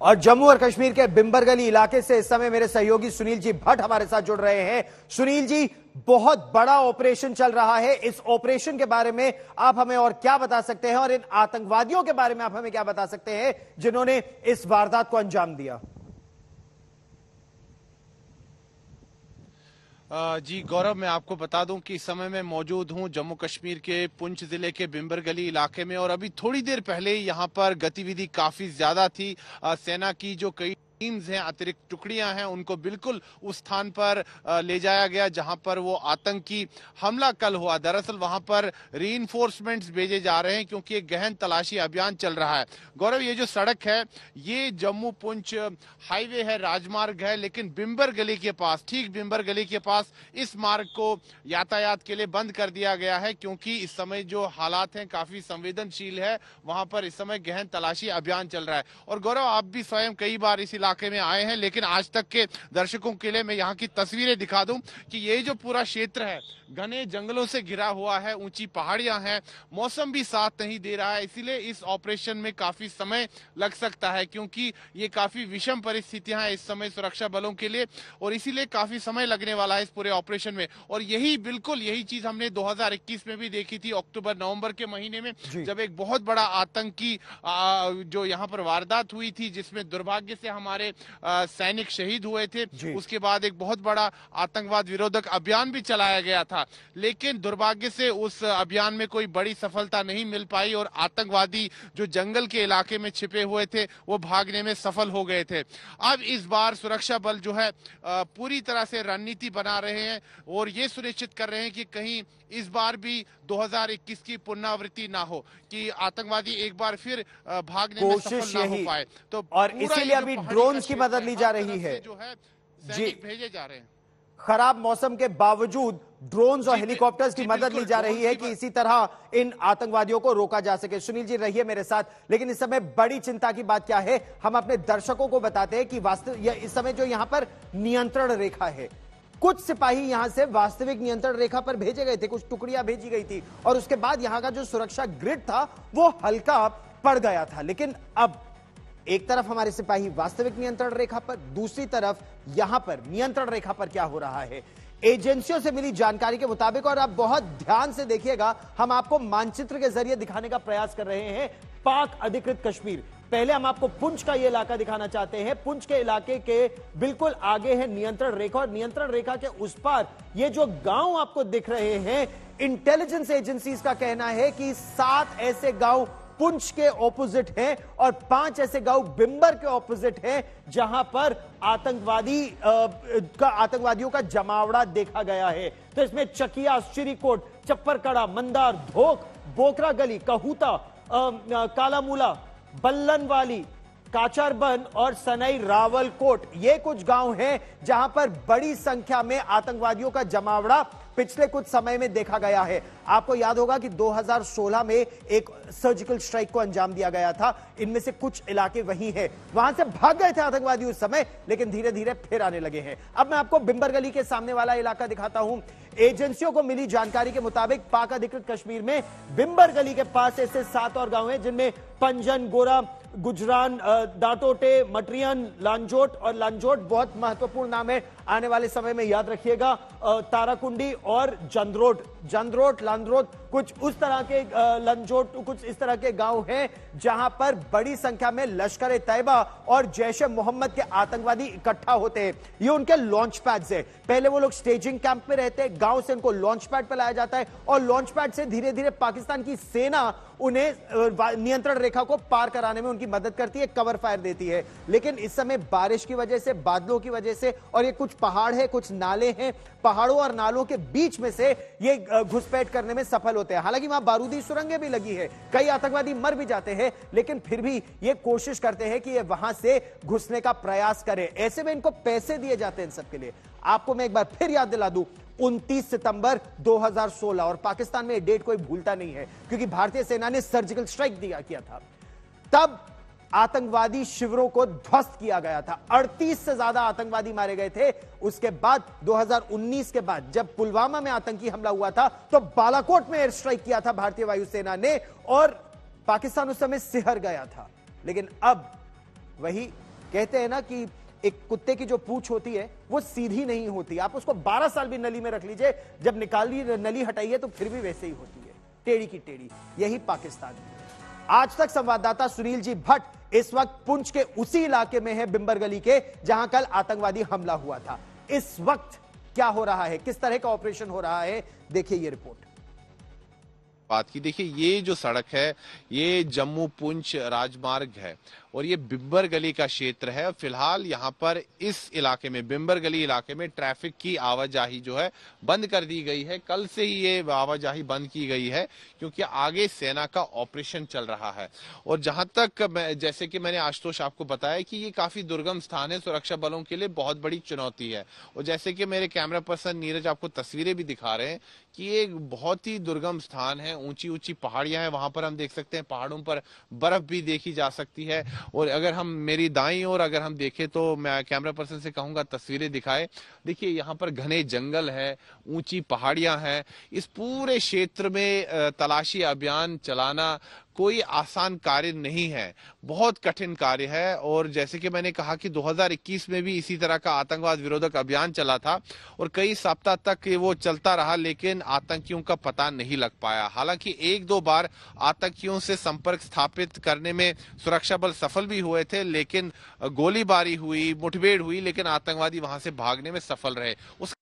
और जम्मू और कश्मीर के बिंबरगली इलाके से इस समय मेरे सहयोगी सुनील जी भट्ट हमारे साथ जुड़ रहे हैं सुनील जी बहुत बड़ा ऑपरेशन चल रहा है इस ऑपरेशन के बारे में आप हमें और क्या बता सकते हैं और इन आतंकवादियों के बारे में आप हमें क्या बता सकते हैं जिन्होंने इस वारदात को अंजाम दिया जी गौरव मैं आपको बता दूं कि इस समय मैं मौजूद हूं जम्मू कश्मीर के पुंछ जिले के बिम्बर गली इलाके में और अभी थोड़ी देर पहले यहां पर गतिविधि काफी ज्यादा थी सेना की जो कई टीम्स हैं अतिरिक्त टुकड़ियां हैं उनको बिल्कुल उस स्थान पर ले जाया गया जहां पर वो आतंकी हमला कल हुआ दरअसल वहां पर री भेजे जा रहे हैं क्योंकि एक गहन तलाशी अभियान चल रहा है गौरव ये जो सड़क है ये जम्मू पुंछ हाईवे है राजमार्ग है लेकिन बिम्बर गली के पास ठीक बिम्बर गली के पास इस मार्ग को यातायात के लिए बंद कर दिया गया है क्योंकि इस समय जो हालात हैं काफी संवेदनशील है वहां पर इस समय गहन तलाशी अभियान चल रहा है और गौरव आप भी स्वयं कई बार इस इलाके में आए हैं लेकिन आज तक के दर्शकों के लिए मैं यहाँ की तस्वीरें दिखा दूं कि ये जो पूरा क्षेत्र है घने जंगलों से घिरा हुआ है ऊंची पहाड़ियां हैं मौसम भी साथ नहीं दे रहा है इसीलिए इस ऑपरेशन में काफी समय लग सकता है क्योंकि ये काफी विषम परिस्थितियां हैं इस समय सुरक्षा बलों के लिए और इसीलिए काफी समय लगने वाला है इस पूरे ऑपरेशन में और यही बिल्कुल यही चीज हमने 2021 में भी देखी थी अक्टूबर नवम्बर के महीने में जब एक बहुत बड़ा आतंकी जो यहाँ पर वारदात हुई थी जिसमें दुर्भाग्य से हमारे हमारे सैनिक शहीद हुए थे उसके बाद एक बहुत बड़ा आतंकवाद विरोधक अभियान भी चलाया गया था लेकिन दुर्भाग्य से उस अभियान में कोई बड़ी सफलता नहीं मिल पाई और आतंकवादी जो जंगल के इलाके में छिपे हुए थे वो भागने में सफल हो गए थे अब इस बार सुरक्षा बल जो है पूरी तरह से रणनीति बना रहे हैं और ये सुनिश्चित कर रहे हैं कि कहीं इस बार भी 2021 की पुनरावृत्ति ना हो कि आतंकवादी एक बार फिर भागने में सफल ना हो पाए तो और इसीलिए अभी ड्रोन की मदद ली जा रही है जो है जी भेजे जा रहे हैं खराब मौसम के बावजूद ड्रोन्स और हेलीकॉप्टर्स की मदद ली जा रही है कि इसी तरह इन आतंकवादियों को रोका जा सके सुनील जी रहिए मेरे साथ लेकिन इस समय बड़ी चिंता की बात क्या है हम अपने दर्शकों को बताते हैं कि वास्तव इस समय जो यहां पर नियंत्रण रेखा है कुछ सिपाही यहां से वास्तविक नियंत्रण रेखा पर भेजे गए थे कुछ टुकड़ियां भेजी गई थी और उसके बाद यहां का जो सुरक्षा ग्रिड था वो हल्का पड़ गया था लेकिन अब एक तरफ हमारे सिपाही वास्तविक नियंत्रण रेखा पर दूसरी तरफ यहां पर नियंत्रण रेखा पर क्या हो रहा है एजेंसियों से मिली जानकारी के मुताबिक और आप बहुत ध्यान से देखिएगा हम आपको मानचित्र के जरिए दिखाने का प्रयास कर रहे हैं पाक अधिकृत कश्मीर पहले हम आपको पुंछ का ये इलाका दिखाना चाहते हैं पुंछ के इलाके के बिल्कुल आगे है नियंत्रण रेखा और नियंत्रण रेखा के उस पार ये जो गांव आपको दिख रहे हैं इंटेलिजेंस एजेंसीज का कहना है कि सात ऐसे गांव पुंछ के ऑपोजिट हैं और पांच ऐसे गांव बिंबर के ऑपोजिट हैं जहां पर आतंकवादी का आतंकवादियों का जमावड़ा देखा गया है तो इसमें चकिया श्रीकोट चप्परकड़ा मंदार धोक बोकरा गली कहूता कालामूला बल्लन वाली काचरबन और सनई रावलकोट ये कुछ गांव हैं जहां पर बड़ी संख्या में आतंकवादियों का जमावड़ा पिछले कुछ समय में देखा गया है आपको याद होगा कि 2016 में एक सर्जिकल स्ट्राइक को अंजाम दिया गया था इनमें से कुछ इलाके वही है वहां से भाग गए थे आतंकवादी उस समय लेकिन धीरे धीरे फिर आने लगे हैं अब मैं आपको बिंबर गली के सामने वाला इलाका दिखाता हूं एजेंसियों को मिली जानकारी के मुताबिक पाक अधिकृत कश्मीर में बिंबर गली के पास ऐसे सात और गांव हैं जिनमें पंजन गोरा गुजरान दाटोटे मटरियन लांजोट और लांजोट बहुत महत्वपूर्ण नाम है आने वाले समय में याद रखिएगा ताराकुंडी और जंद्रोट जंद्रोट लंद्रोट कुछ उस तरह के लंजोट कुछ इस तरह के गांव हैं जहां पर बड़ी संख्या में लश्कर तैयबा और जैश मोहम्मद के आतंकवादी इकट्ठा होते हैं ये उनके लॉन्च पैड है पहले वो लोग स्टेजिंग कैंप में रहते हैं गांव से उनको लॉन्च पैड पर लाया जाता है और लॉन्च पैड से धीरे धीरे पाकिस्तान की सेना उन्हें नियंत्रण रेखा को पार कराने में उनकी मदद करती है कवर फायर देती है लेकिन इस समय बारिश की वजह से बादलों की वजह से और ये कुछ पहाड़ है कुछ नाले हैं पहाड़ों और नालों के बीच में से ये घुसपैठ करने में सफल होते हैं हालांकि वहां बारूदी सुरंगें भी लगी है कई आतंकवादी मर भी जाते हैं लेकिन फिर भी ये कोशिश करते हैं कि ये वहां से घुसने का प्रयास करें ऐसे में इनको पैसे दिए जाते हैं इन सबके लिए आपको मैं एक बार फिर याद दिला दू 29 सितंबर 2016 और पाकिस्तान में डेट कोई भूलता नहीं है क्योंकि भारतीय सेना ने सर्जिकल स्ट्राइक दिया किया था तब आतंकवादी शिविरों को ध्वस्त किया गया था 38 से ज्यादा आतंकवादी मारे गए थे उसके बाद 2019 के बाद जब पुलवामा में आतंकी हमला हुआ था तो बालाकोट में एयर स्ट्राइक किया था भारतीय वायुसेना ने और पाकिस्तान उस समय सिहर गया था लेकिन अब वही कहते हैं ना कि एक कुत्ते की जो पूछ होती है वो सीधी नहीं होती आप उसको 12 साल भी नली में रख लीजिए जब निकाली नली हटाइए तो फिर भी वैसे ही होती है टेढ़ी की टेढ़ी यही पाकिस्तान आज तक संवाददाता सुनील जी भट्ट इस वक्त पुंछ के उसी इलाके में है बिंबर गली के जहां कल आतंकवादी हमला हुआ था इस वक्त क्या हो रहा है किस तरह का ऑपरेशन हो रहा है देखिए ये रिपोर्ट बात की देखिए ये जो सड़क है ये जम्मू पुंछ राजमार्ग है और ये बिम्बर गली का क्षेत्र है फिलहाल यहाँ पर इस इलाके में बिम्बर गली इलाके में ट्रैफिक की आवाजाही जो है बंद कर दी गई है कल से ही ये आवाजाही बंद की गई है क्योंकि आगे सेना का ऑपरेशन चल रहा है और जहां तक मैं, जैसे कि मैंने आशुतोष आपको बताया कि ये काफी दुर्गम स्थान है सुरक्षा बलों के लिए बहुत बड़ी चुनौती है और जैसे कि मेरे कैमरा पर्सन नीरज आपको तस्वीरें भी दिखा रहे हैं कि ये बहुत ही दुर्गम स्थान है ऊंची ऊंची पहाड़ियां हैं वहां पर हम देख सकते हैं पहाड़ों पर बर्फ भी देखी जा सकती है और अगर हम मेरी दाई और अगर हम देखें तो मैं कैमरा पर्सन से कहूंगा तस्वीरें दिखाए देखिए यहाँ पर घने जंगल है ऊंची पहाड़ियां हैं इस पूरे क्षेत्र में तलाशी अभियान चलाना कोई आसान कार्य नहीं है बहुत कठिन कार्य है और जैसे कि मैंने कहा कि 2021 में भी इसी तरह का आतंकवाद विरोधक अभियान चला था और कई सप्ताह तक वो चलता रहा लेकिन आतंकियों का पता नहीं लग पाया हालांकि एक दो बार आतंकियों से संपर्क स्थापित करने में सुरक्षा बल सफल भी हुए थे लेकिन गोलीबारी हुई मुठभेड़ हुई लेकिन आतंकवादी वहां से भागने में सफल रहे उस